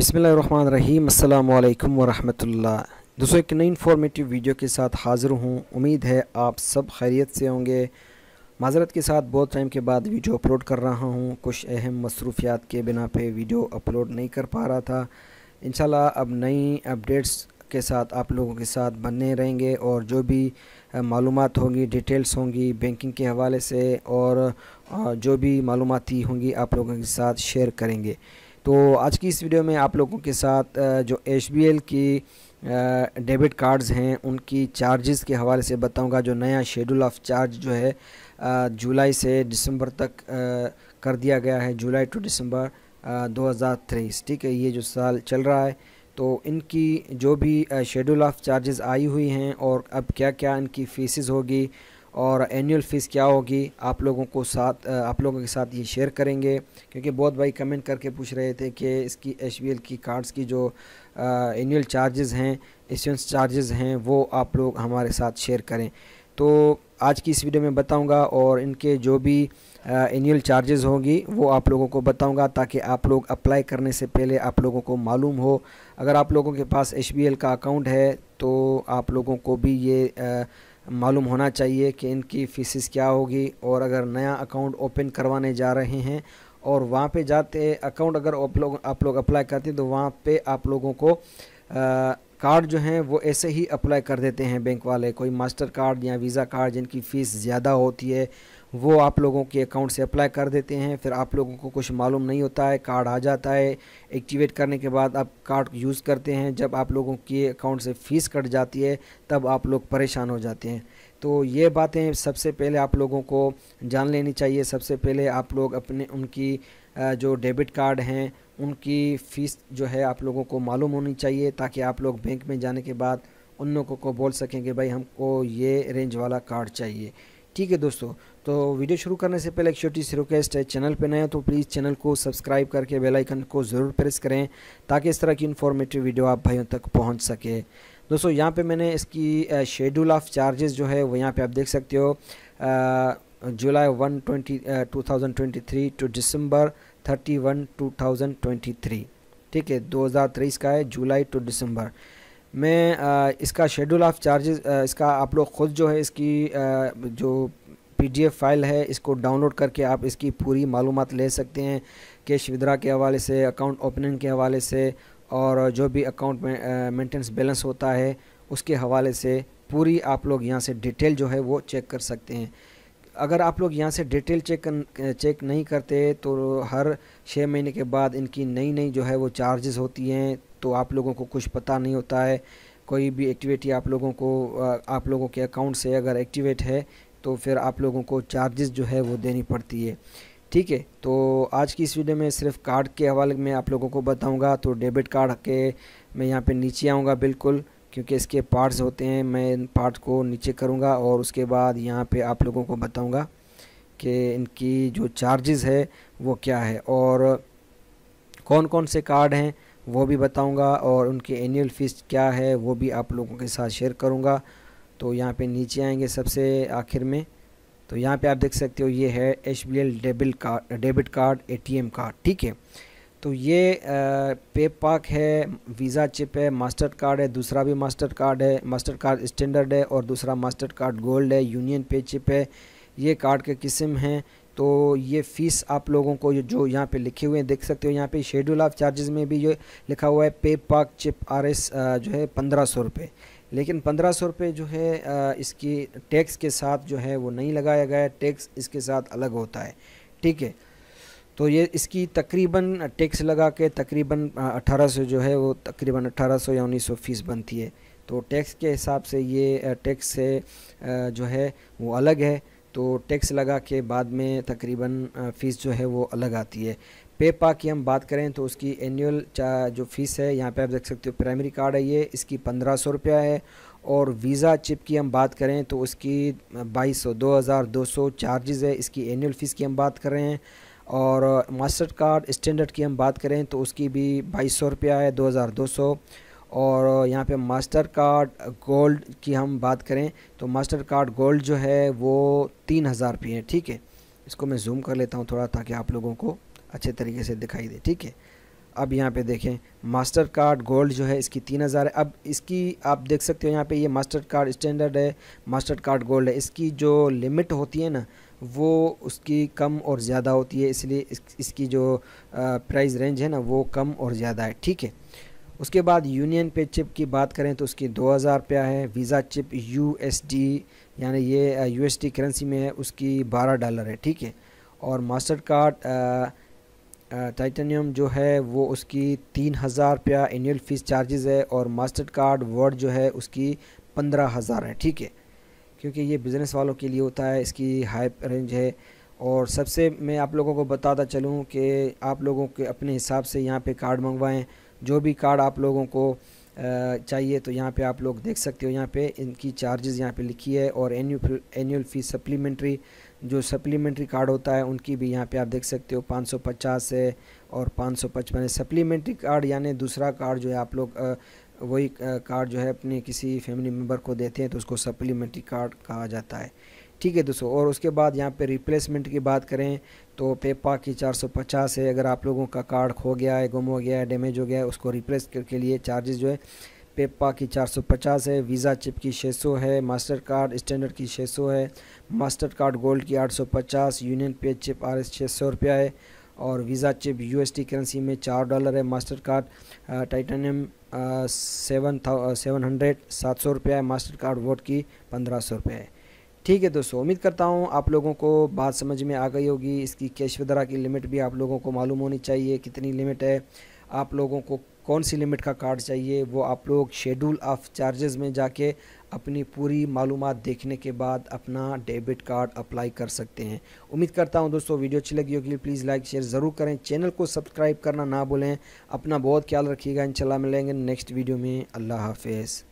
बिसमीम अल्लाम वरहमतुल्ला दोस्तों एक नई इन्फॉर्मेटिव वीडियो के साथ हाज़िर हूँ उम्मीद है आप सब खैरियत से होंगे माजरत के साथ बहुत टाइम के बाद वीडियो अपलोड कर रहा हूँ कुछ अहम मसरूफियात के बिना पे वीडियो अपलोड नहीं कर पा रहा था इन अब नई अपडेट्स के साथ आप लोगों के साथ बने रहेंगे और जो भी मालूम होंगी डिटेल्स होंगी बैंकिंग के हवाले से और जो भी मालूमती होंगी आप लोगों के साथ शेयर करेंगे तो आज की इस वीडियो में आप लोगों के साथ जो एच की डेबिट कार्ड्स हैं उनकी चार्जेस के हवाले से बताऊंगा जो नया शेड्यूल ऑफ चार्ज जो है जुलाई से दिसंबर तक कर दिया गया है जुलाई टू दिसंबर 2023 ठीक है ये जो साल चल रहा है तो इनकी जो भी शेड्यूल ऑफ़ चार्जेस आई हुई हैं और अब क्या क्या इनकी फ़ीसिस होगी और एनुअल फ़ीस क्या होगी आप लोगों को साथ आप लोगों के साथ ये शेयर करेंगे क्योंकि बहुत भाई कमेंट करके पूछ रहे थे कि इसकी एच की कार्ड्स की जो एनुअल चार्जेस हैं इंश्योरेंस चार्जेस हैं वो आप लोग हमारे साथ शेयर करें तो आज की इस वीडियो में बताऊंगा और इनके जो भी एनुअल चार्जेस होंगी वो आप लोगों को बताऊंगा ताकि आप लोग अप्लाई करने से पहले आप लोगों को मालूम हो अगर आप लोगों के पास एच का अकाउंट है तो आप लोगों को भी ये आ, मालूम होना चाहिए कि इनकी फ़ीसिस क्या होगी और अगर नया अकाउंट ओपन करवाने जा रहे हैं और वहाँ पे जाते अकाउंट अगर आप लोग आप लोग अप्लाई करते हैं तो वहाँ पे आप लोगों को आ, कार्ड जो हैं वो ऐसे ही अप्लाई कर देते हैं बैंक वाले कोई मास्टर कार्ड या वीज़ा कार्ड जिनकी फ़ीस ज़्यादा होती है वो आप लोगों के अकाउंट से अप्लाई कर देते हैं फिर आप लोगों को कुछ मालूम नहीं होता है कार्ड आ जाता है एक्टिवेट करने के बाद आप कार्ड यूज़ करते हैं जब आप लोगों के अकाउंट से फ़ीस कट जाती है तब आप लोग परेशान हो जाते हैं तो ये बातें सबसे पहले आप लोगों को जान लेनी चाहिए सबसे पहले आप लोग अपने उनकी जो डेबिट कार्ड हैं उनकी फ़ीस जो है आप लोगों को मालूम होनी चाहिए ताकि आप लोग बैंक में जाने के बाद उन लोगों को बोल सकें कि भाई हमको ये रेंज वाला कार्ड चाहिए ठीक है दोस्तों तो वीडियो शुरू करने से पहले एक छोटी सी रिक्वेस्ट है चैनल पर नए तो प्लीज़ चैनल को सब्सक्राइब करके बेल आइकन को ज़रूर प्रेस करें ताकि इस तरह की इन्फॉर्मेटिव वीडियो आप भाइयों तक पहुंच सके दोस्तों यहाँ पे मैंने इसकी शेड्यूल ऑफ चार्जेस जो है वो यहाँ पे आप देख सकते हो July one twenty two thousand twenty three to December thirty one two thousand twenty three ठीक है दो हज़ार तेईस का है जुलाई टू दिसंबर मैं आ, इसका शेड्यूल ऑफ चार्जेस इसका आप लोग ख़ुद जो है इसकी आ, जो पीडीएफ फाइल है इसको डाउनलोड करके आप इसकी पूरी मालूम ले सकते हैं कैश विद्रा के हवाले से अकाउंट ओपनिंग के हवाले से और जो भी अकाउंट में मेंटेनेंस बैलेंस होता है उसके हवाले से पूरी आप लोग यहाँ से डिटेल जो है वो चेक कर सकते हैं अगर आप लोग यहाँ से डिटेल चेक चेक नहीं करते तो हर छः महीने के बाद इनकी नई नई जो है वो चार्जेस होती हैं तो आप लोगों को कुछ पता नहीं होता है कोई भी एक्टिविटी आप लोगों को आप लोगों के अकाउंट से अगर एक्टिवेट है तो फिर आप लोगों को चार्जेस जो है वो देनी पड़ती है ठीक है तो आज की इस वीडियो में सिर्फ कार्ड के हवाले में आप लोगों को बताऊंगा तो डेबिट कार्ड के मैं यहाँ पे नीचे आऊँगा बिल्कुल क्योंकि इसके पार्ट्स होते हैं मैं इन पार्ट को नीचे करूँगा और उसके बाद यहाँ पर आप लोगों को बताऊँगा कि इनकी जो चार्जेस है वो क्या है और कौन कौन से कार्ड हैं वो भी बताऊँगा और उनकी एनुअल फ़ीस क्या है वो भी आप लोगों के साथ शेयर करूँगा तो यहाँ पे नीचे आएंगे सबसे आखिर में तो यहाँ पे आप देख सकते हो ये है H B L debit card debit card A T M card ठीक है तो ये पे पाक है वीज़ा चिप है मास्टर कार्ड है दूसरा भी मास्टर कार्ड है मास्टर कार्ड स्टैंडर्ड है और दूसरा मास्टर कार्ड गोल्ड है यूनियन पे चिप है ये कार्ड के किस्म हैं तो ये फ़ीस आप लोगों को जो यहाँ पे लिखे हुए हैं देख सकते हो यहाँ पे शेड्यूल ऑफ चार्जेस में भी ये लिखा हुआ है पे पाक चिप आर एस जो है पंद्रह सौ रुपये लेकिन पंद्रह सौ रुपये जो है इसकी टैक्स के साथ जो है वो नहीं लगाया गया टैक्स इसके साथ अलग होता है ठीक है तो ये इसकी तकरीबन टैक्स लगा के तकरीबन 1800 जो है वो तकरीबन 1800 या 1900 फीस बनती है तो टैक्स के हिसाब से ये टैक्स से जो है वो अलग है तो टैक्स लगा के बाद में तकरीबन फ़ीस जो है वो अलग आती है पेपा की हम बात करें तो उसकी एनुअल जो फ़ीस है यहाँ पे आप देख सकते हो प्राइमरी कार्ड है ये इसकी पंद्रह सौ रुपया है और वीज़ा चिप की हम बात करें तो उसकी बाईस सौ दो हज़ार दो सौ चार्जेज़ है इसकी एनुअल फ़ीस की हम बात कर रहे हैं और मास्टर कार्ड स्टैंडर्ड की हम बात करें तो उसकी भी बाईस सौ रुपया है दो हज़ार दो सौ और यहाँ पे मास्टर कार्ड गोल्ड की हम बात करें तो मास्टर कार्ड गोल्ड जो है वो तीन हज़ार रुपये है ठीक है इसको मैं जूम कर लेता हूँ थोड़ा ताकि आप लोगों को अच्छे तरीके से दिखाई दे ठीक है अब यहाँ पे देखें मास्टर कार्ड गोल्ड जो है इसकी तीन हज़ार है अब इसकी आप देख सकते हो यहाँ पे ये मास्टर कार्ड स्टैंडर्ड है मास्टर कार्ड गोल्ड है इसकी जो लिमिट होती है ना वो उसकी कम और ज़्यादा होती है इसलिए इस, इसकी जो प्राइस रेंज है ना वो कम और ज़्यादा है ठीक है उसके बाद यूनियन पे चिप की बात करें तो उसकी दो हज़ार रुपया है वीज़ा चिप यू यानी ये यू करेंसी में है उसकी बारह डॉलर है ठीक है और मास्टर कार्ड टाइटेनियम जो है वो उसकी तीन हज़ार रुपया एनुअल फ़ीस चार्जेस है और मास्टर कार्ड वर्ड जो है उसकी पंद्रह हज़ार है ठीक है क्योंकि ये बिज़नेस वालों के लिए होता है इसकी हाई रेंज है और सबसे मैं आप लोगों को बताता चलूँ कि आप लोगों के अपने हिसाब से यहाँ पे कार्ड मंगवाएं जो भी कार्ड आप लोगों को चाहिए तो यहाँ पे आप लोग देख सकते हो यहाँ पे इनकी चार्जेस यहाँ पे लिखी है और एनुअल एनुअल फ़ीस सप्लीमेंट्री जो सप्लीमेंट्री कार्ड होता है उनकी भी यहाँ पे आप देख सकते हो 550 है और 555 है सप्लीमेंट्री कार्ड यानी दूसरा कार्ड जो है आप लोग वही कार्ड जो है अपने किसी फैमिली मेम्बर को देते हैं तो उसको सप्लीमेंट्री कार्ड कहा जाता है ठीक है दोस्तों और उसके बाद यहाँ पे रिप्लेसमेंट की बात करें तो पेपा की 450 है अगर आप लोगों का कार्ड खो गया है गुम हो गया है डैमेज हो गया है उसको रिप्लेस के लिए चार्जेस जो है पेपा की 450 है वीज़ा चिप की 600 है मास्टर कार्ड स्टैंडर्ड की 600 है मास्टर कार्ड गोल्ड की 850 union UnionPay chip R S छः सौ रुपया है और वीज़ा चिप टी करेंसी में चार डॉलर है मास्टर कार्ड टाइटेनियम सेवन था सेवन हंड्रेड सात सौ रुपया है मास्टर कार्ड वोट की पंद्रह सौ रुपये है ठीक है दोस्तों उम्मीद करता हूँ आप लोगों को बात समझ में आ गई होगी इसकी कैश वगैरह की लिमिट भी आप लोगों को मालूम होनी चाहिए कितनी लिमिट है आप लोगों को कौन सी लिमिट का कार्ड चाहिए वो आप लोग शेड्यूल ऑफ चार्जेस में जाके अपनी पूरी मालूम देखने के बाद अपना डेबिट कार्ड अप्लाई कर सकते हैं उम्मीद करता हूँ दोस्तों वीडियो अच्छी लगी होगी प्लीज़ लाइक शेयर ज़रूर करें चैनल को सब्सक्राइब करना ना भूलें अपना बहुत ख्याल रखिएगा इन मिलेंगे नेक्स्ट वीडियो में अल्लाह हाफिज़